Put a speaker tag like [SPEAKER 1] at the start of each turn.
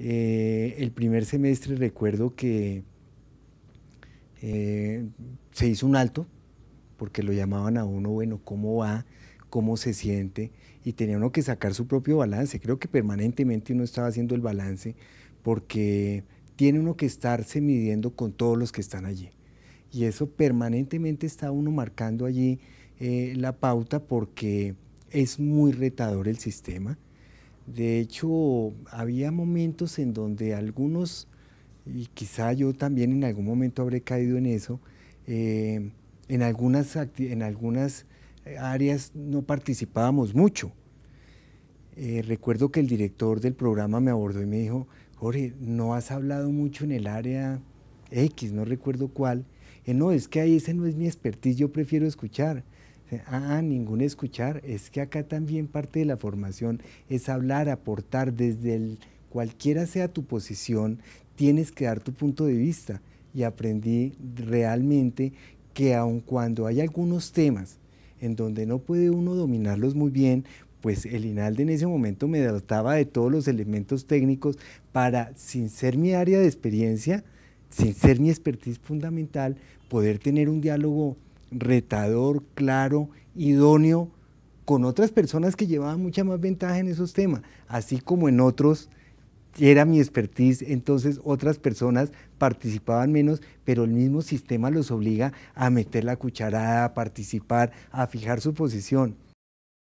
[SPEAKER 1] Eh, el primer semestre recuerdo que eh, se hizo un alto, porque lo llamaban a uno, bueno, ¿cómo va? ¿Cómo se siente? Y tenía uno que sacar su propio balance. Creo que permanentemente uno estaba haciendo el balance, porque tiene uno que estarse midiendo con todos los que están allí. Y eso permanentemente está uno marcando allí eh, la pauta porque es muy retador el sistema de hecho, había momentos en donde algunos, y quizá yo también en algún momento habré caído en eso, eh, en, algunas en algunas áreas no participábamos mucho. Eh, recuerdo que el director del programa me abordó y me dijo, Jorge, no has hablado mucho en el área X, no recuerdo cuál. Y eh, no, es que ahí ese no es mi expertise, yo prefiero escuchar. Ah, ningún escuchar. Es que acá también parte de la formación es hablar, aportar desde el, cualquiera sea tu posición, tienes que dar tu punto de vista. Y aprendí realmente que aun cuando hay algunos temas en donde no puede uno dominarlos muy bien, pues el INALDE en ese momento me dotaba de todos los elementos técnicos para, sin ser mi área de experiencia, sin ser mi expertise fundamental, poder tener un diálogo retador, claro, idóneo, con otras personas que llevaban mucha más ventaja en esos temas, así como en otros era mi expertise, entonces otras personas participaban menos, pero el mismo sistema los obliga a meter la cucharada, a participar, a fijar su posición.